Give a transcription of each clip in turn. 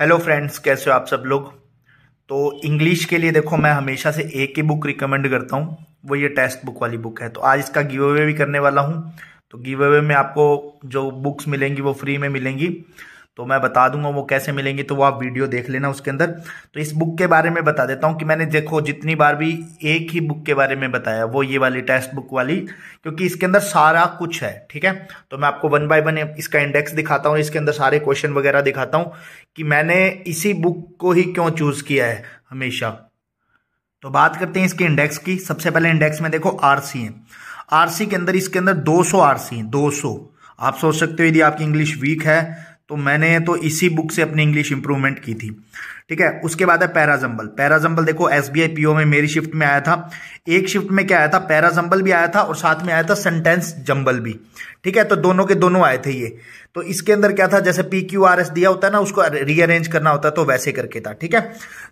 hello friends कैसे हो आप सब लोग तो इंग्लिश के लिए देखो मैं हमेशा से एक ही बुक रिकमेंड करता हूँ वो ये टेक्स्ट बुक वाली बुक है तो आज इसका गिव अवे भी करने वाला हूँ तो गिव अवे में आपको जो बुक्स मिलेंगी वो फ्री में मिलेंगी तो मैं बता दूंगा वो कैसे मिलेंगे तो वो आप वीडियो देख लेना उसके अंदर तो इस बुक के बारे में बता देता हूँ कि मैंने देखो जितनी बार भी एक ही बुक के बारे में बताया वो ये वाली टेक्स्ट बुक वाली क्योंकि इसके अंदर सारा कुछ है ठीक है तो मैं आपको वन बाय वन इसका इंडेक्स दिखाता हूँ इसके अंदर सारे क्वेश्चन वगैरह दिखाता हूँ कि मैंने इसी बुक को ही क्यों चूज़ किया है हमेशा तो बात करते हैं इसके इंडेक्स की सबसे पहले इंडेक्स में देखो आर सी है आर सी के अंदर इसके अंदर दो सौ आर सी दो सौ आप सोच सकते हो यदि आपकी इंग्लिश वीक है तो मैंने तो इसी बुक से अपनी इंग्लिश इंप्रूवमेंट की थी ठीक है उसके बाद है पैराजंबल पैराजंबल देखो एस बी पीओ में मेरी शिफ्ट में आया था एक शिफ्ट में क्या आया था पैराजंबल भी आया था और साथ में आया था सेंटेंस जम्बल भी ठीक है तो दोनों के दोनों आए थे ये तो इसके अंदर क्या था जैसे पी क्यू आर एस दिया होता है ना उसको रीअरेंज करना होता है तो वैसे करके था ठीक है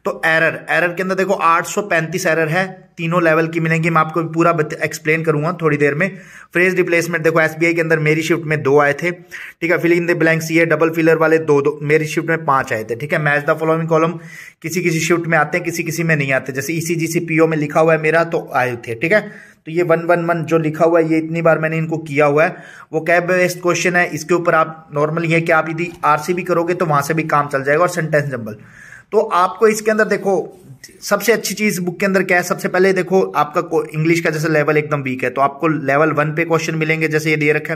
तो एरर एरर के अंदर देखो आठ सौ पैंतीस एरर है तीनों लेवल की मिलेंगी मैं आपको पूरा एक्सप्लेन करूंगा थोड़ी देर में फ्रेज रिप्लेसमेंट देखो एसबीआई के अंदर मेरी शिफ्ट में दो आए थे ठीक है फिलिंग द ब्लैंक्स ये डबल फिलर वाले दो दो मेरी शिफ्ट में पांच आए थे ठीक है match the following column problem किसी किसी शिफ्ट में आते हैं किसी किसी में नहीं आते जैसे ई सी पीओ में लिखा हुआ है मेरा तो आए थे ठीक है तो ये वन वन वन जो लिखा हुआ है ये इतनी बार मैंने इनको किया हुआ है वो कैब बेस्ट क्वेश्चन है इसके ऊपर आप नॉर्मली है कि आप यदि आर करोगे तो वहां से भी काम चल जाएगा और सेंटेंस जम्बल तो आपको इसके अंदर देखो सबसे अच्छी चीज बुक के अंदर क्या है सबसे पहले देखो आपका इंग्लिश का जैसे लेवल एकदम वीक है तो आपको लेवल वन पे क्वेश्चन मिलेंगे जैसे ये दे रखे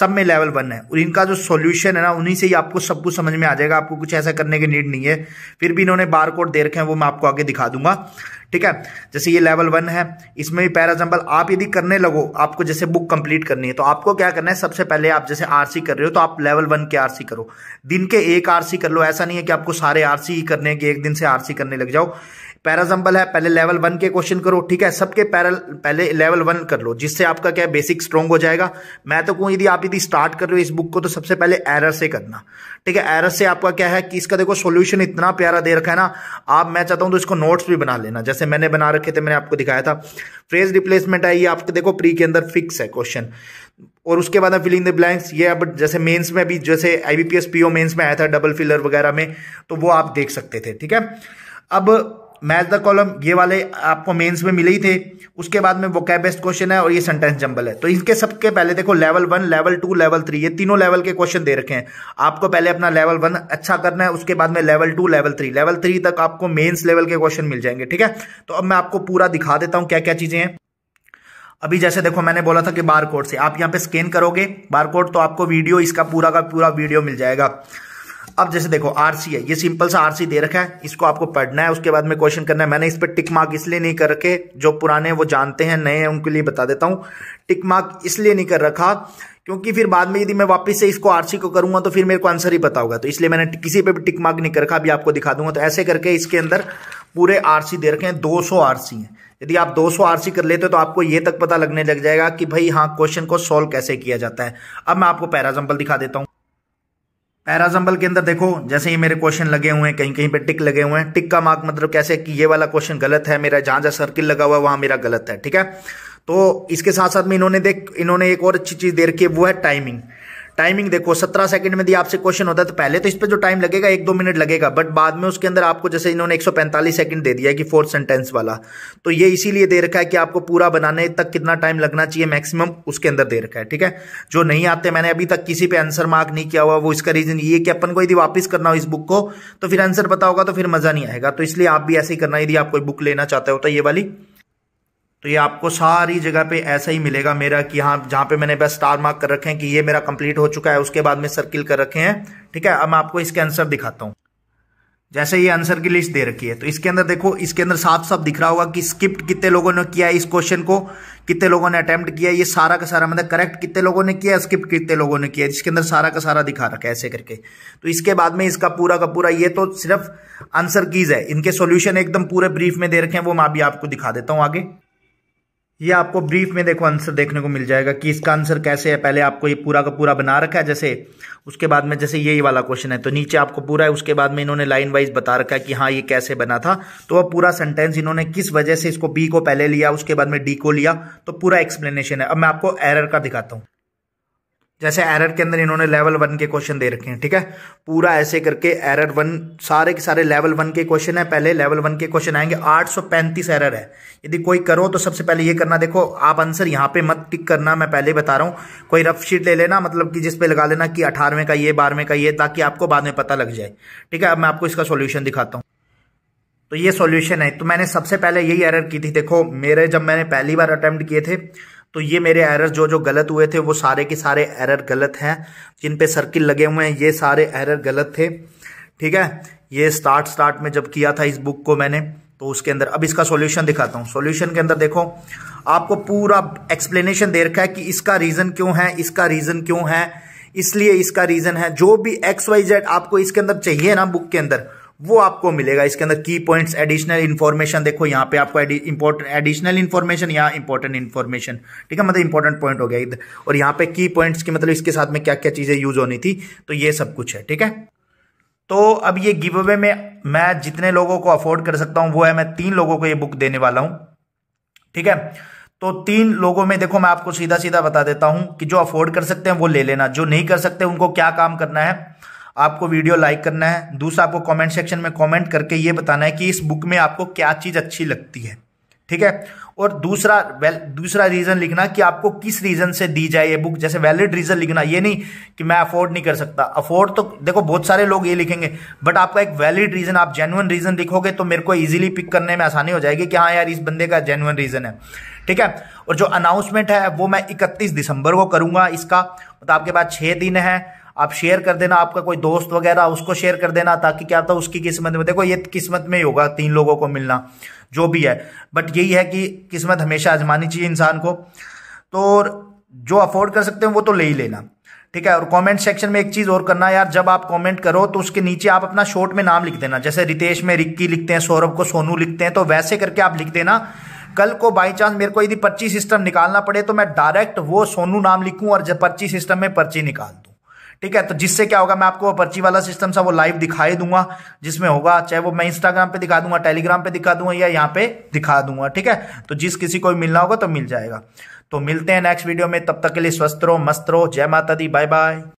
सब में लेवल वन है और इनका जो सॉल्यूशन है ना उन्हीं से ही आपको सब कुछ समझ में आ जाएगा आपको कुछ ऐसा करने की नीड नहीं है फिर भी इन्होंने बार कोड दे रखे हैं वो मैं आपको आगे दिखा दूंगा ठीक है जैसे ये लेवल वन है इसमें भी पैर एग्जाम्पल आप यदि करने लगो आपको जैसे बुक कंप्लीट करनी है तो आपको क्या करना है सबसे पहले आप जैसे आरसी कर रहे हो तो आप लेवल वन के आरसी करो दिन के एक आरसी कर लो ऐसा नहीं है कि आपको सारे आरसी ही करने के एक दिन से आरसी करने लग जाओ पैराजम्बल है पहले लेवल वन के क्वेश्चन करो ठीक है सबके पैरल पहले लेवल वन कर लो जिससे आपका क्या बेसिक स्ट्रॉन्ग हो जाएगा मैं तो कहूँ यदि आप यदि स्टार्ट कर रहे हो इस बुक को तो सबसे पहले एरर से करना ठीक है एरर से आपका क्या है कि इसका देखो सोल्यूशन इतना प्यारा दे रखा है ना आप मैं चाहता हूँ तो इसको नोट्स भी बना लेना जैसे मैंने बना रखे थे मैंने आपको दिखाया था फ्रेज रिप्लेसमेंट है ये आपके देखो प्री के अंदर फिक्स है क्वेश्चन और उसके बाद फिलिंग द ब्लैंक्स ये अब जैसे मेंस में भी जैसे आईबीपीएस पीओ मेंस में आया था डबल फिलर वगैरह में तो वो आप देख सकते थे ठीक है अब मैच द कॉलम ये वाले आपको मेंस में मिले ही थे उसके बाद में वो क्या बेस्ट क्वेश्चन है और ये सेंटेंस जंबल है तो इनके सबके पहले देखो level one level two level three ये तीनों लेवल के क्वेश्चन दे रखे हैं आपको पहले अपना लेवल वन अच्छा करना है उसके बाद में level two level three level three तक आपको मेन्स लेवल के क्वेश्चन मिल जाएंगे ठीक है तो अब मैं आपको पूरा दिखा देता हूँ क्या क्या चीजें हैं अभी जैसे देखो मैंने बोला था कि बार कोड से आप यहाँ पे स्कैन करोगे बार कोड तो आपको वीडियो इसका पूरा का पूरा वीडियो मिल जाएगा अब जैसे देखो आरसी है ये सिंपल सा आरसी दे रखा है इसको आपको पढ़ना है उसके बाद में क्वेश्चन करना है मैंने इस पर टिक मार्क इसलिए नहीं कर रखे जो पुराने वो जानते हैं नए हैं उनके लिए बता देता हूँ टिक मार्क इसलिए नहीं कर रखा क्योंकि फिर बाद में यदि मैं वापस से इसको आरसी को करूंगा तो फिर मेरे को आंसर ही पता होगा तो इसलिए मैंने किसी पे भी टिक मार्क नहीं कर रखा अभी आपको दिखा दूंगा तो ऐसे करके इसके अंदर पूरे आरसी दे रखे हैं 200 आरसी हैं यदि आप 200 आरसी कर लेते हो तो आपको ये तक पता लगने लग जाएगा कि भाई हाँ क्वेश्चन को सॉल्व कैसे किया जाता है अब मैं आपको पैराजाम्पल दिखा देता हूँ पैराजम्बल के अंदर देखो जैसे ये मेरे क्वेश्चन लगे हुए हैं कहीं कहीं पे टिक लगे हुए हैं टिक का मार्क मतलब कैसे कि ये वाला क्वेश्चन गलत है मेरा जहां जहां सर्किल लगा हुआ है वहां मेरा गलत है ठीक है तो इसके साथ साथ में इन्होंने देख इन्होंने एक और अच्छी चीज दे रखी है वो है टाइमिंग टाइमिंग देखो सत्रह सेकंड में यदि आपसे क्वेश्चन होता है तो पहले तो इस पर जो टाइम लगेगा एक दो मिनट लगेगा बट बाद में उसके अंदर आपको जैसे इन्होंने 145 सेकंड दे दिया है कि फोर्थ सेंटेंस वाला तो ये इसीलिए दे रखा है कि आपको पूरा बनाने तक कितना टाइम लगना चाहिए मैक्सिमम उसके अंदर दे रखा है ठीक है जो नहीं आते मैंने अभी तक किसी पर आंसर मार्क नहीं किया हुआ वो इसका रीजन ये कि अपन को यदि वापस करना हो इस बुक को तो फिर आंसर पता होगा तो फिर मजा नहीं आएगा तो इसलिए आप भी ऐसे ही करना यदि आप कोई बुक लेना चाहते हो तो ये वाली तो ये आपको सारी जगह पे ऐसा ही मिलेगा मेरा कि यहाँ जहाँ पे मैंने बस स्टार मार्क कर रखे हैं कि ये मेरा कंप्लीट हो चुका है उसके बाद में सर्किल कर रखे हैं ठीक है अब मैं आपको इसके आंसर दिखाता हूँ जैसे ये आंसर की लिस्ट दे रखी है तो इसके अंदर देखो इसके अंदर साफ साफ दिख रहा होगा कि स्किप्ट कितने लोगों ने किया है इस क्वेश्चन को कितने लोगों ने अटेम्प्ट किया ये सारा का सारा मतलब करेक्ट कितने लोगों ने किया स्किप्ट कितने लोगों ने किया जिसके अंदर सारा का सारा दिखा रखा है ऐसे करके तो इसके बाद में इसका पूरा का पूरा ये तो सिर्फ आंसर कीज है इनके सोल्यूशन एकदम पूरे ब्रीफ में दे रखे हैं वो मैं अभी आपको दिखा देता हूँ आगे ये आपको ब्रीफ में देखो आंसर देखने को मिल जाएगा कि इसका आंसर कैसे है पहले आपको ये पूरा का पूरा बना रखा है जैसे उसके बाद में जैसे यही वाला क्वेश्चन है तो नीचे आपको पूरा है उसके बाद में इन्होंने लाइन वाइज बता रखा है कि हाँ ये कैसे बना था तो वह पूरा सेंटेंस इन्होंने किस वजह से इसको बी को पहले लिया उसके बाद में डी को लिया तो पूरा एक्सप्लेनेशन है अब मैं आपको एरर का दिखाता हूँ जैसे एरर के अंदर इन्होंने लेवल वन के क्वेश्चन दे रखे हैं ठीक है पूरा ऐसे करके एरर वन सारे के सारे लेवल वन के क्वेश्चन है पहले लेवल वन के क्वेश्चन आएंगे 835 एरर है यदि कोई करो तो सबसे पहले ये करना देखो आप आंसर यहाँ पे मत टिक करना मैं पहले बता रहा हूँ कोई रफ शीट ले लेना मतलब कि जिसपे लगा लेना कि अठारहवें का ये बारहवें का ये ताकि आपको बाद में पता लग जाए ठीक है अब मैं आपको इसका सोल्यूशन दिखाता हूँ तो ये सोल्यूशन है तो मैंने सबसे पहले यही एरर की थी देखो मेरे जब मैंने पहली बार अटैम्प्ट किए थे तो ये मेरे एरर जो जो गलत हुए थे वो सारे के सारे एरर गलत हैं जिन पे सर्किल लगे हुए हैं ये सारे एरर गलत थे ठीक है ये स्टार्ट स्टार्ट में जब किया था इस बुक को मैंने तो उसके अंदर अब इसका सॉल्यूशन दिखाता हूँ सॉल्यूशन के अंदर देखो आपको पूरा एक्सप्लेनेशन दे रखा है कि इसका रीज़न क्यों है इसका रीज़न क्यों है इसलिए इसका रीज़न है जो भी एक्स वाई जेड आपको इसके अंदर चाहिए ना बुक के अंदर वो आपको मिलेगा इसके अंदर की पॉइंट्स एडिशनल इन्फॉर्मेशन देखो यहाँ पे आपको इंपॉर्टेंट एडिशनल इन्फॉर्मेशन या इंपॉर्टेंट इन्फॉर्मेशन ठीक है मतलब इंपॉर्टेंट पॉइंट हो गया इधर और यहाँ पे की पॉइंट्स की मतलब इसके साथ में क्या क्या चीजें यूज होनी थी तो ये सब कुछ है ठीक है तो अब ये गिव अवे में मैं जितने लोगों को अफोर्ड कर सकता हूं वो है मैं तीन लोगों को ये बुक देने वाला हूं ठीक है तो तीन लोगों में देखो मैं आपको सीधा सीधा बता देता हूं कि जो अफोर्ड कर सकते हैं वो ले लेना जो नहीं कर सकते उनको क्या काम करना है आपको वीडियो लाइक करना है दूसरा आपको कमेंट सेक्शन में कमेंट करके ये बताना है कि इस बुक में आपको क्या चीज़ अच्छी लगती है ठीक है और दूसरा वेल दूसरा रीज़न लिखना कि आपको किस रीज़न से दी जाए ये बुक जैसे वैलिड रीज़न लिखना ये नहीं कि मैं अफोर्ड नहीं कर सकता अफोर्ड तो देखो बहुत सारे लोग ये लिखेंगे बट आपका एक वैलिड रीज़न आप जेनुअन रीज़न लिखोगे तो मेरे को ईजिली पिक करने में आसानी हो जाएगी कि हाँ यार इस बंदे का जेनुअन रीज़न है ठीक है और जो अनाउंसमेंट है वो मैं इकतीस दिसंबर को करूँगा इसका तो आपके पास छः दिन है आप शेयर कर देना आपका कोई दोस्त वगैरह उसको शेयर कर देना ताकि क्या होता है उसकी किस्मत में देखो ये किस्मत में ही होगा तीन लोगों को मिलना जो भी है बट यही है कि किस्मत हमेशा आजमानी चाहिए इंसान को तो जो अफोर्ड कर सकते हैं वो तो ले ही लेना ठीक है और कमेंट सेक्शन में एक चीज़ और करना यार जब आप कमेंट करो तो उसके नीचे आप अपना शॉर्ट में नाम लिख देना जैसे रितेश में रिक्की लिखते हैं सौरभ को सोनू लिखते हैं तो वैसे करके आप लिख देना कल को बाई चांस मेरे को यदि पर्ची सिस्टम निकालना पड़े तो मैं डायरेक्ट वो सोनू नाम लिखूं और जब पर्ची सिस्टम में पर्ची निकाल दूँ ठीक है तो जिससे क्या होगा मैं आपको पर्ची वाला सिस्टम सा वो लाइव दिखाई दूंगा जिसमें होगा चाहे वो मैं इंस्टाग्राम पे दिखा दूंगा टेलीग्राम पे दिखा दूंगा या यहाँ पे दिखा दूंगा ठीक है तो जिस किसी को मिलना होगा तो मिल जाएगा तो मिलते हैं नेक्स्ट वीडियो में तब तक के लिए स्वस्थ रहो मस्त रहो जय माता दी बाय बाय